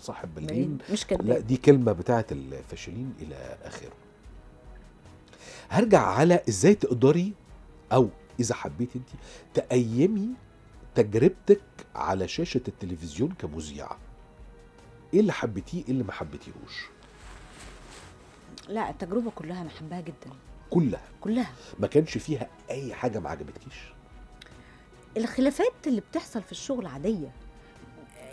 صاحب بالليل مش كداب لا دي كلمه بتاعت الفاشلين الى اخره هرجع على ازاي تقدري او اذا حبيت انت تقيمي تجربتك على شاشه التلفزيون كمذيعه ايه اللي حبيتيه ايه اللي ما حبيتيهوش لا التجربه كلها انا حباها جدا كلها كلها ما كانش فيها اي حاجه ما عجبتكيش الخلافات اللي بتحصل في الشغل عاديه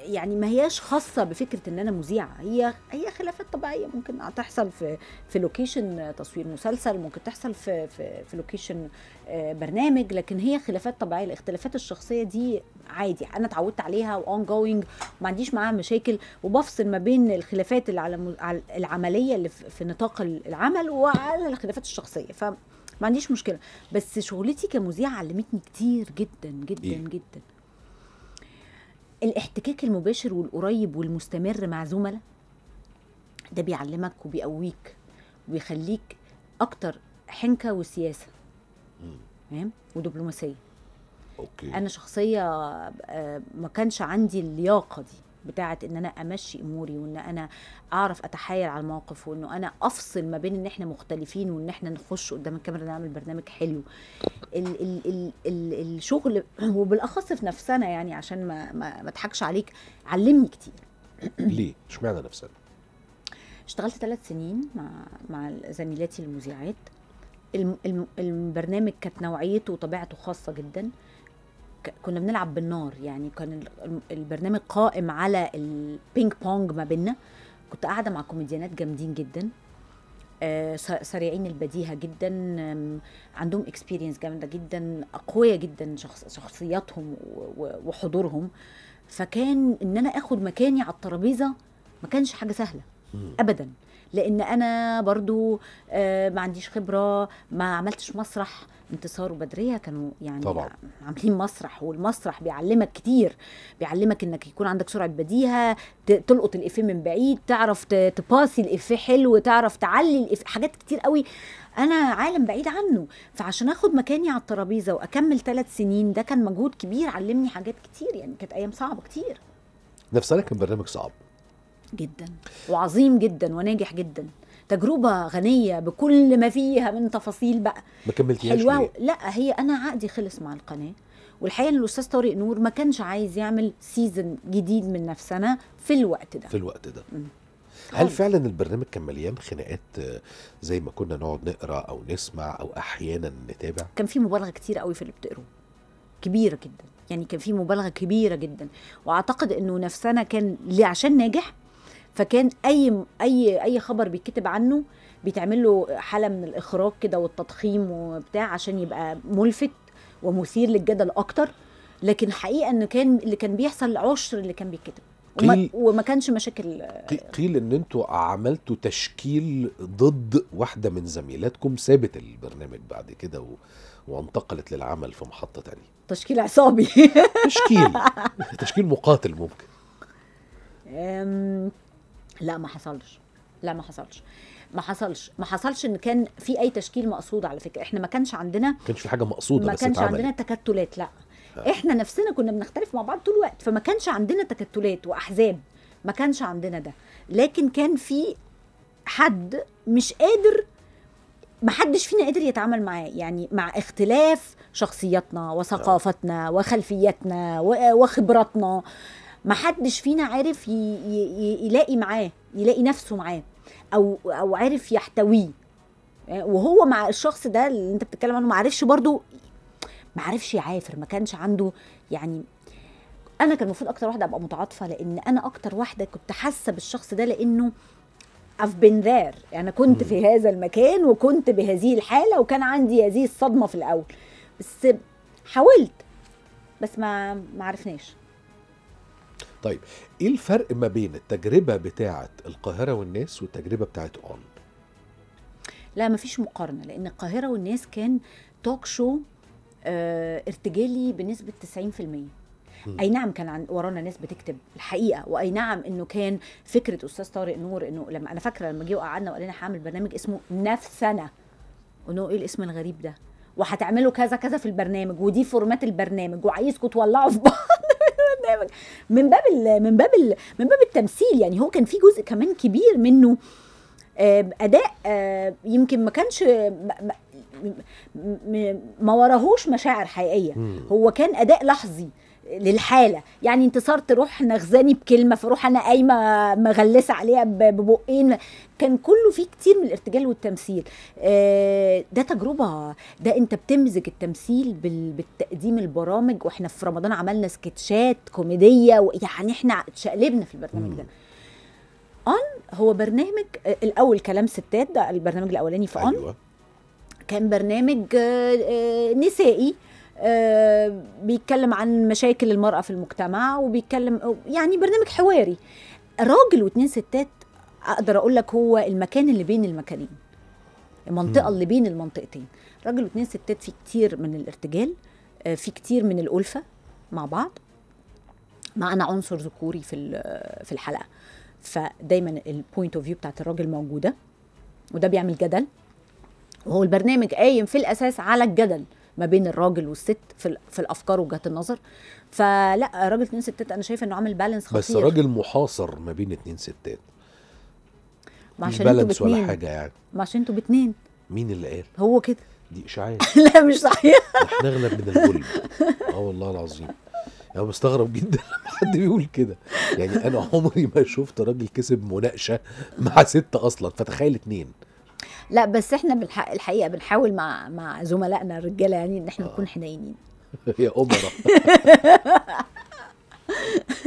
يعني ما هياش خاصه بفكره ان انا مذيعه هي هي خلافات طبيعيه ممكن تحصل في في لوكيشن تصوير مسلسل ممكن تحصل في في, في لوكيشن آه، برنامج لكن هي خلافات طبيعيه الاختلافات الشخصيه دي عادي انا اتعودت عليها وأون جوينج ما عنديش معاها مشاكل وبفصل ما بين الخلافات اللي على العمليه اللي في نطاق العمل وعلى الخلافات الشخصيه فما عنديش مشكله بس شغلتي كمذيعه علمتني كتير جدا جدا إيه؟ جدا الاحتكاك المباشر والقريب والمستمر مع زملاء ده بيعلمك وبيقويك وبيخليك اكتر حنكه وسياسه تمام ودبلوماسيه اوكي انا شخصيه آه، ما كانش عندي اللياقه دي بتاعه ان انا امشي اموري وان انا اعرف اتحايل على المواقف وانه انا افصل ما بين ان احنا مختلفين وان احنا نخش قدام الكاميرا نعمل برنامج حلو ال ال ال ال الشغل وبالاخص في نفسنا يعني عشان ما ما اضحكش عليك علمني كتير ليه اشمعنى نفسنا اشتغلت ثلاث سنين مع مع زميلاتي المذيعات البرنامج كانت نوعيته وطبيعته خاصه جدا كنا بنلعب بالنار يعني كان البرنامج قائم على البينج بونج ما بينا كنت قاعده مع كوميديانات جامدين جدا آه، سريعين البديهه جدا عندهم اكسبيرينس جامده جدا اقوياء جدا شخص شخصياتهم وحضورهم فكان ان انا اخد مكاني على الترابيزه ما كانش حاجه سهله ابدا لان انا برضو آه، ما عنديش خبره ما عملتش مسرح انتصار وبدريه كانوا يعني طبعا. عاملين مسرح والمسرح بيعلمك كتير بيعلمك انك يكون عندك سرعه بديهه تلقط الافيه من بعيد تعرف تباسي الافيه حلو تعرف تعلي الإفيه حاجات كتير قوي انا عالم بعيد عنه فعشان اخد مكاني على الترابيزه واكمل ثلاث سنين ده كان مجهود كبير علمني حاجات كتير يعني كانت ايام صعبه كتير نفسنا كان برنامج صعب جدا وعظيم جدا وناجح جدا تجربة غنية بكل ما فيها من تفاصيل بقى ما كملتيهاش حلوة لا هي أنا عقدي خلص مع القناة والحقيقه ان الاستاذ طارق نور ما كانش عايز يعمل سيزون جديد من نفسنا في الوقت ده في الوقت ده هل فعلا البرنامج كان مليان خناقات آه، زي ما كنا نقعد نقرا او نسمع او احيانا نتابع كان في مبالغه كتير قوي في اللي بتقروه كبيره جدا يعني كان في مبالغه كبيره جدا واعتقد انه نفسنا كان اللي عشان ناجح فكان اي اي اي خبر بيتكتب عنه بيتعمل له حاله من الاخراج كده والتضخيم وبتاع عشان يبقى ملفت ومثير للجدل اكتر لكن حقيقه انه كان اللي كان بيحصل عشر اللي كان بيتكتب وما, وما كانش مشاكل قيل ان انتوا عملتوا تشكيل ضد واحده من زميلاتكم سابت البرنامج بعد كده و... وانتقلت للعمل في محطه تانية تشكيل عصابي تشكيل تشكيل مقاتل ممكن لا ما حصلش لا ما حصلش ما حصلش ما حصلش ان كان في اي تشكيل مقصود على فكره احنا ما كانش عندنا ما كانش في حاجه مقصوده ما كانش عندنا تكتلات لا آه. احنا نفسنا كنا بنختلف مع بعض طول الوقت فما كانش عندنا تكتلات واحزاب ما كانش عندنا ده لكن كان في حد مش قادر ما حدش فينا قدر يتعامل معاه يعني مع اختلاف شخصياتنا وثقافتنا آه. وخلفياتنا وخبراتنا ما حدش فينا عارف ي... ي... يلاقي معاه يلاقي نفسه معاه او او عارف يحتويه آه، وهو مع الشخص ده اللي انت بتتكلم عنه ما عرفش برضه ما عرفش يعافر ما كانش عنده يعني انا كان المفروض اكتر واحده ابقى متعاطفه لان انا اكتر واحده كنت حاسه بالشخص ده لانه اف بين ذير يعني كنت في هذا المكان وكنت بهذه الحاله وكان عندي هذه الصدمه في الاول بس حاولت بس ما ما عرفناش طيب ايه الفرق ما بين التجربه بتاعه القاهره والناس والتجربه بتاعه اون لا مفيش مقارنه لان القاهره والناس كان توك شو اه ارتجالي بنسبه 90% اي نعم كان عن ورانا ناس بتكتب الحقيقه واي نعم انه كان فكره استاذ طارق نور انه لما انا فاكره لما جه وقعدنا وقال لنا هعمل برنامج اسمه نفسنا انه ايه الاسم الغريب ده وهتعملوا كذا كذا في البرنامج ودي فورمات البرنامج وعايزكم تولعوا في بعض بنعمل من باب ال من باب ال من باب التمثيل يعني هو كان في جزء كمان كبير منه اداء يمكن ما كانش ما وراهوش مشاعر حقيقيه هو كان اداء لحظي للحاله يعني انتصار تروح نغزاني بكلمه فروح انا قايمه مغلسه عليها ببقين كان كله فيه كتير من الارتجال والتمثيل آه، ده تجربه ده انت بتمزج التمثيل بالتقديم البرامج واحنا في رمضان عملنا سكتشات كوميديه يعني احنا اتشقلبنا في البرنامج ده اون هو برنامج آه، الاول كلام ستات ده البرنامج الاولاني في اون أيوة. كان برنامج آه، نسائي آه، بيتكلم عن مشاكل المرأة في المجتمع وبيتكلم يعني برنامج حواري راجل واتنين ستات اقدر اقول لك هو المكان اللي بين المكانين المنطقه اللي بين المنطقتين راجل واتنين ستات في كتير من الارتجال آه، في كتير من الالفه مع بعض معنا عنصر ذكوري في في الحلقه فدايما البوينت اوف فيو بتاعت الراجل موجوده وده بيعمل جدل وهو البرنامج قايم في الاساس على الجدل ما بين الراجل والست في, في الافكار وجهات النظر فلا راجل اتنين ستات انا شايفه انه عامل بالانس خطير بس راجل محاصر ما بين اتنين ستات ما عشان انتوا ولا حاجه يعني ما عشان انتوا باتنين مين اللي قال؟ هو كده دي اشاعات لا مش صحيح احنا اغلب من الكل اه والله العظيم انا بستغرب جدا لما حد بيقول كده يعني انا عمري ما شفت راجل كسب مناقشه مع ست اصلا فتخيل اتنين لا بس احنا بالحق الحقيقه بنحاول مع مع زملائنا الرجاله يعني ان احنا نكون آه. حنينين يا امراء